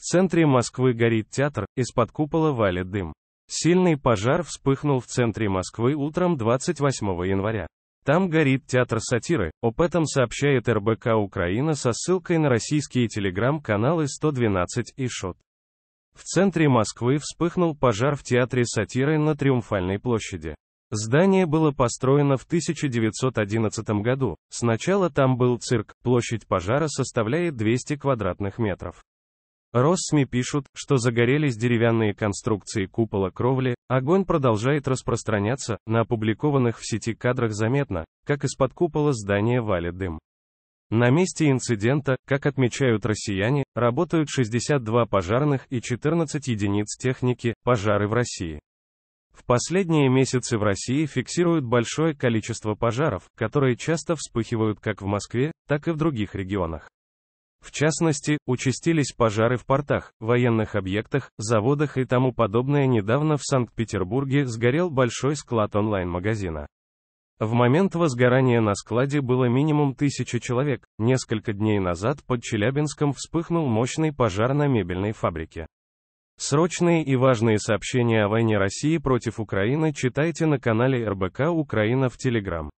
В центре Москвы горит театр, из-под купола валит дым. Сильный пожар вспыхнул в центре Москвы утром 28 января. Там горит театр сатиры, об этом сообщает РБК Украина со ссылкой на российские телеграм-каналы 112 и ШОТ. В центре Москвы вспыхнул пожар в театре сатиры на Триумфальной площади. Здание было построено в 1911 году. Сначала там был цирк, площадь пожара составляет 200 квадратных метров. Россми пишут, что загорелись деревянные конструкции купола кровли, огонь продолжает распространяться, на опубликованных в сети кадрах заметно, как из-под купола здания валит дым. На месте инцидента, как отмечают россияне, работают 62 пожарных и 14 единиц техники «Пожары в России». В последние месяцы в России фиксируют большое количество пожаров, которые часто вспыхивают как в Москве, так и в других регионах. В частности, участились пожары в портах, военных объектах, заводах и тому подобное. Недавно в Санкт-Петербурге сгорел большой склад онлайн-магазина. В момент возгорания на складе было минимум тысяча человек. Несколько дней назад под Челябинском вспыхнул мощный пожар на мебельной фабрике. Срочные и важные сообщения о войне России против Украины читайте на канале РБК Украина в Телеграм.